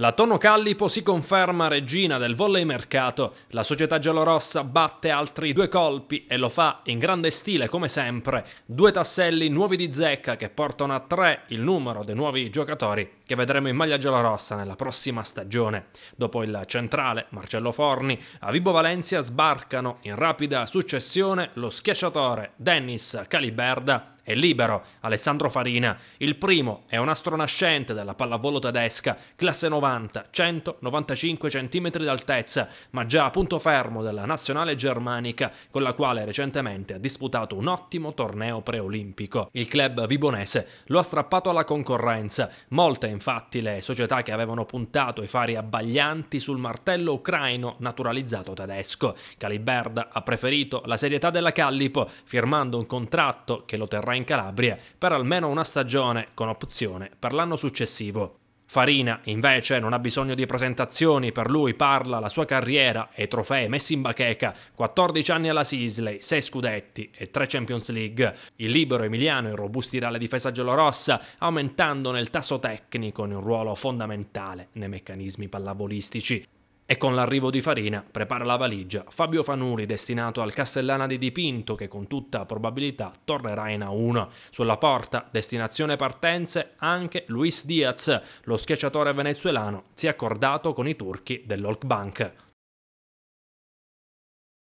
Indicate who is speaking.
Speaker 1: La Tono Callipo si conferma regina del volley mercato, la società giallorossa batte altri due colpi e lo fa in grande stile come sempre, due tasselli nuovi di zecca che portano a tre il numero dei nuovi giocatori che vedremo in maglia giallorossa nella prossima stagione. Dopo il centrale Marcello Forni, a Vibo Valencia sbarcano in rapida successione lo schiacciatore Dennis Caliberda è libero. Alessandro Farina, il primo, è un astronascente della pallavolo tedesca, classe 90, 195 cm d'altezza, ma già a punto fermo della nazionale germanica, con la quale recentemente ha disputato un ottimo torneo preolimpico. Il club vibonese lo ha strappato alla concorrenza. Molte, infatti, le società che avevano puntato i fari abbaglianti sul martello ucraino naturalizzato tedesco. Caliberda ha preferito la serietà della Callipo, firmando un contratto che lo terrà in in Calabria per almeno una stagione con opzione per l'anno successivo. Farina, invece, non ha bisogno di presentazioni, per lui parla la sua carriera e i trofei messi in bacheca, 14 anni alla Sisley, 6 scudetti e 3 Champions League. Il libero Emiliano irrobustirà la difesa giallorossa, aumentandone il tasso tecnico in un ruolo fondamentale nei meccanismi pallavolistici. E con l'arrivo di Farina prepara la valigia Fabio Fanuri destinato al Castellana di Dipinto che con tutta probabilità tornerà in A1. Sulla porta, destinazione partenze, anche Luis Diaz, lo schiacciatore venezuelano, si è accordato con i turchi dell'Olkbank.